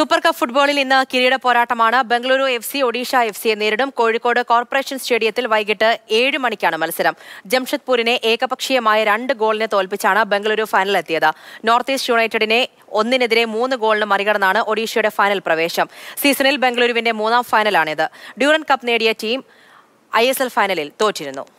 super cup ഫുട്ബോളിൽ ഇന്ന് കിരീട പോരാട്ടമാണ് Bengaluru F C Odisha F സിയെ നേരിടും കോഴിക്കോട് കോർപ്പറേഷൻ സ്റ്റേഡിയത്തിൽ വൈകിട്ട് ഏഴ് മണിക്കാണ് മത്സരം ജംഷഡ്പൂരിനെ ഏകപക്ഷീയമായ രണ്ട് ഗോളിനെ തോൽപ്പിച്ചാണ് ബംഗളൂരു ഫൈനലെത്തിയത് നോർത്ത് ഈസ്റ്റ് യുണൈറ്റഡിനെ ഒന്നിനെതിരെ മൂന്ന് ഗോളിന് മറികടന്നാണ് ഒഡീഷയുടെ ഫൈനൽ പ്രവേശം സീസണിൽ ബംഗളൂരുവിന്റെ മൂന്നാം ഫൈനലാണിത് ഡ്യൂറൻ കപ്പ് നേടിയ ടീം ഐ ഫൈനലിൽ തോറ്റിരുന്നു